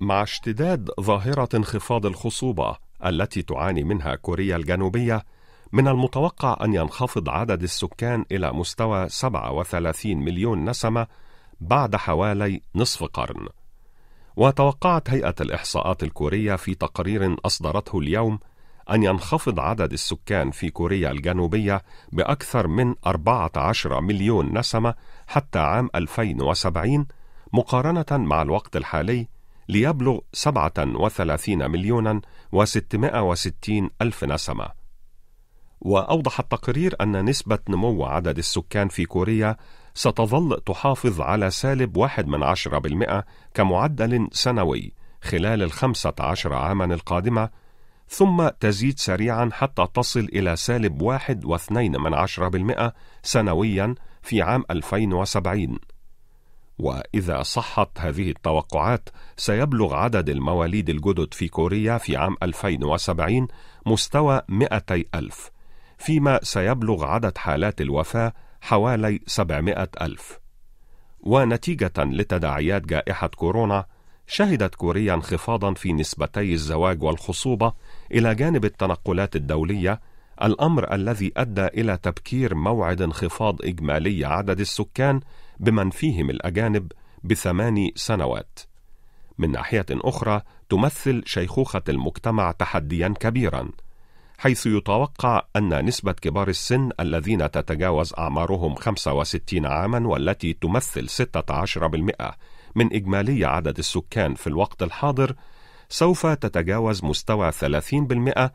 مع اشتداد ظاهرة انخفاض الخصوبة التي تعاني منها كوريا الجنوبية، من المتوقع أن ينخفض عدد السكان إلى مستوى 37 مليون نسمة بعد حوالي نصف قرن. وتوقعت هيئة الإحصاءات الكورية في تقرير أصدرته اليوم أن ينخفض عدد السكان في كوريا الجنوبية بأكثر من 14 مليون نسمة حتى عام 2070 مقارنة مع الوقت الحالي ليبلغ 37 مليونا و660 ألف نسمة وأوضح التقرير أن نسبة نمو عدد السكان في كوريا ستظل تحافظ على سالب واحد من عشرة بالمئة كمعدل سنوي خلال الخمسة عشر عاما القادمة ثم تزيد سريعا حتى تصل إلى سالب واحد واثنين من عشرة بالمئة سنويا في عام 2070 واذا صحت هذه التوقعات سيبلغ عدد المواليد الجدد في كوريا في عام 2070 مستوى 200 ألف فيما سيبلغ عدد حالات الوفاة حوالي 700 ألف ونتيجة لتداعيات جائحة كورونا شهدت كوريا انخفاضا في نسبتي الزواج والخصوبة إلى جانب التنقلات الدولية الأمر الذي أدى إلى تبكير موعد انخفاض إجمالي عدد السكان بمن فيهم الأجانب بثماني سنوات. من ناحية أخرى تمثل شيخوخة المجتمع تحديا كبيرا، حيث يتوقع أن نسبة كبار السن الذين تتجاوز أعمارهم 65 عاما والتي تمثل 16% من إجمالي عدد السكان في الوقت الحاضر سوف تتجاوز مستوى 30%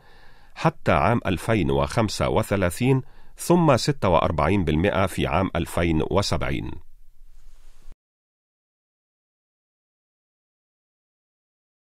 حتى عام 2035 ثم 46% في عام 2070